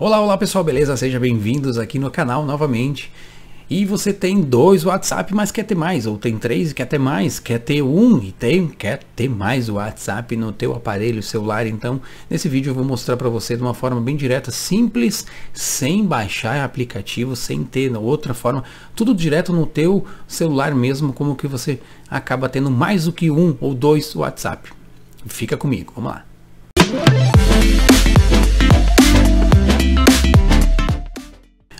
Olá, olá pessoal, beleza? Sejam bem-vindos aqui no canal novamente. E você tem dois WhatsApp, mas quer ter mais, ou tem três e quer ter mais, quer ter um e tem, quer ter mais WhatsApp no teu aparelho celular. Então, nesse vídeo eu vou mostrar para você de uma forma bem direta, simples, sem baixar aplicativo, sem ter outra forma, tudo direto no teu celular mesmo, como que você acaba tendo mais do que um ou dois WhatsApp. Fica comigo, vamos lá.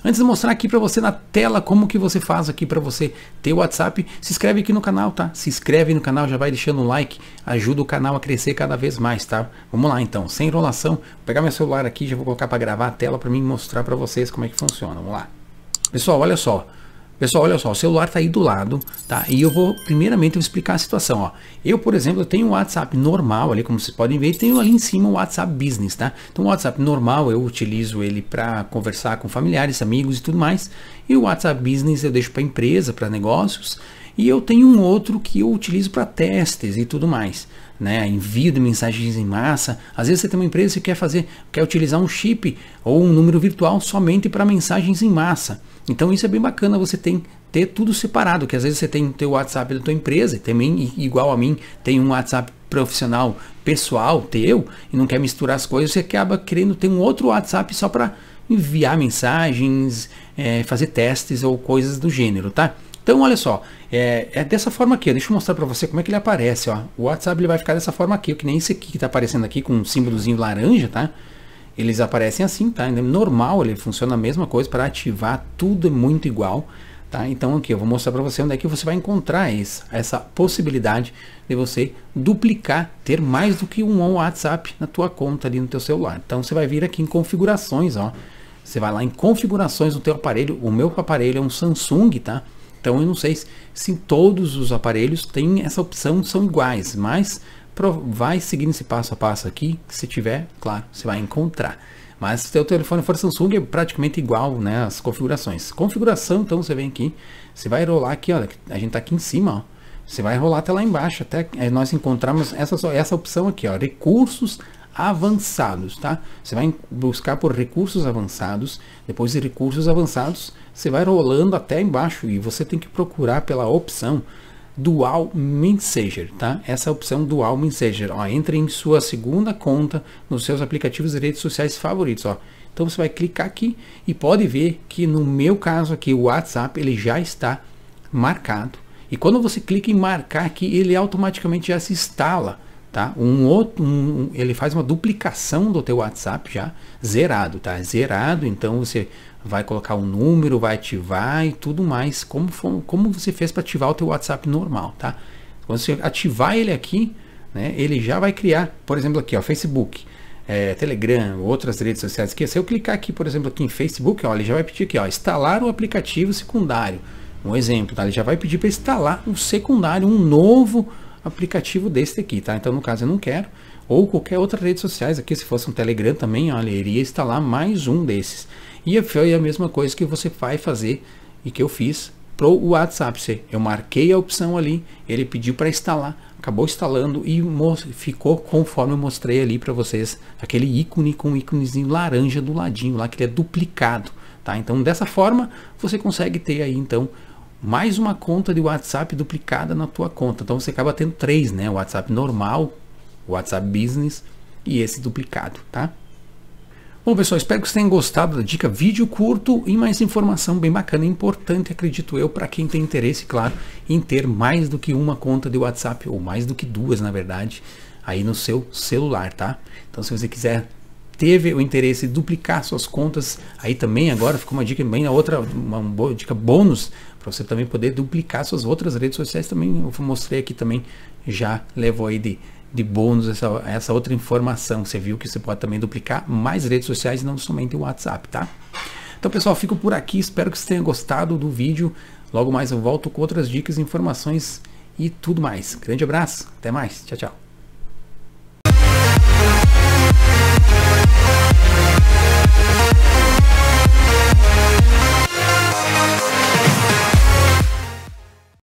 Antes de mostrar aqui para você na tela como que você faz aqui para você ter o WhatsApp, se inscreve aqui no canal, tá? Se inscreve no canal, já vai deixando um like, ajuda o canal a crescer cada vez mais, tá? Vamos lá então, sem enrolação, vou pegar meu celular aqui, já vou colocar para gravar a tela para mim mostrar para vocês como é que funciona. Vamos lá. Pessoal, olha só. Pessoal, olha só, o celular está aí do lado, tá? E eu vou, primeiramente, eu vou explicar a situação, ó. Eu, por exemplo, eu tenho um WhatsApp normal ali, como vocês podem ver, e tenho ali em cima o um WhatsApp Business, tá? Então, o WhatsApp normal eu utilizo ele para conversar com familiares, amigos e tudo mais. E o WhatsApp Business eu deixo para empresa, para negócios. E eu tenho um outro que eu utilizo para testes e tudo mais. Né, envio de mensagens em massa. Às vezes você tem uma empresa que quer fazer, quer utilizar um chip ou um número virtual somente para mensagens em massa. Então isso é bem bacana, você tem ter tudo separado, que às vezes você tem o teu WhatsApp da tua empresa, também igual a mim, tem um WhatsApp profissional, pessoal, teu, e não quer misturar as coisas, você acaba querendo ter um outro WhatsApp só para enviar mensagens, é, fazer testes ou coisas do gênero, tá? Então, olha só, é, é dessa forma aqui. Ó. Deixa eu mostrar para você como é que ele aparece. Ó. O WhatsApp ele vai ficar dessa forma aqui, que nem esse aqui que está aparecendo aqui com um símbolozinho laranja, tá? Eles aparecem assim, tá? Então, normal, ele funciona a mesma coisa para ativar, tudo é muito igual. Tá? Então aqui eu vou mostrar para você onde é que você vai encontrar essa, essa possibilidade de você duplicar, ter mais do que um WhatsApp na tua conta ali no teu celular. Então você vai vir aqui em configurações, ó. Você vai lá em configurações do teu aparelho. O meu aparelho é um Samsung, tá? Então eu não sei se, se todos os aparelhos têm essa opção, são iguais, mas vai seguindo esse passo a passo aqui, se tiver, claro, você vai encontrar. Mas se o telefone for Samsung é praticamente igual, né, as configurações. Configuração, então você vem aqui, você vai rolar aqui, olha, a gente tá aqui em cima, ó. Você vai rolar até lá embaixo, até é, nós encontrarmos essa, essa opção aqui, ó, recursos avançados, tá? Você vai buscar por recursos avançados, depois de recursos avançados, você vai rolando até embaixo e você tem que procurar pela opção Dual Messenger, tá? Essa é opção Dual Messenger, ó, entre em sua segunda conta nos seus aplicativos de redes sociais favoritos, ó. Então você vai clicar aqui e pode ver que no meu caso aqui o WhatsApp ele já está marcado. E quando você clica em marcar aqui, ele automaticamente já se instala tá? Um outro, um, ele faz uma duplicação do teu WhatsApp já zerado, tá? Zerado, então você vai colocar um número, vai ativar e tudo mais, como como você fez para ativar o teu WhatsApp normal, tá? Quando você ativar ele aqui, né, ele já vai criar, por exemplo aqui, ó, Facebook, é, Telegram, outras redes sociais aqui. Se eu clicar aqui, por exemplo, aqui em Facebook, ó, ele já vai pedir aqui, ó, instalar o aplicativo secundário. Um exemplo, tá? Ele já vai pedir para instalar um secundário, um novo aplicativo deste aqui, tá? Então, no caso, eu não quero. Ou qualquer outra rede sociais aqui, se fosse um Telegram também, olha, iria instalar mais um desses. E foi a mesma coisa que você vai fazer e que eu fiz pro WhatsApp. Eu marquei a opção ali, ele pediu para instalar, acabou instalando e ficou conforme eu mostrei ali para vocês, aquele ícone com um íconezinho laranja do ladinho lá, que ele é duplicado. Tá? Então, dessa forma, você consegue ter aí então mais uma conta de WhatsApp duplicada na tua conta. Então você acaba tendo três, né? O WhatsApp normal, o WhatsApp Business e esse duplicado, tá? Bom, pessoal, espero que vocês tenham gostado da dica. Vídeo curto e mais informação bem bacana e importante, acredito eu, para quem tem interesse, claro, em ter mais do que uma conta de WhatsApp, ou mais do que duas, na verdade, aí no seu celular, tá? Então, se você quiser teve o interesse em duplicar suas contas, aí também agora ficou uma dica bem outra, uma boa dica bônus para você também poder duplicar suas outras redes sociais também. Eu mostrei aqui também já levou aí de de bônus essa, essa outra informação. Você viu que você pode também duplicar mais redes sociais, não somente o WhatsApp, tá? Então, pessoal, fico por aqui. Espero que vocês tenham gostado do vídeo. Logo mais eu volto com outras dicas, informações e tudo mais. Grande abraço, até mais. Tchau, tchau.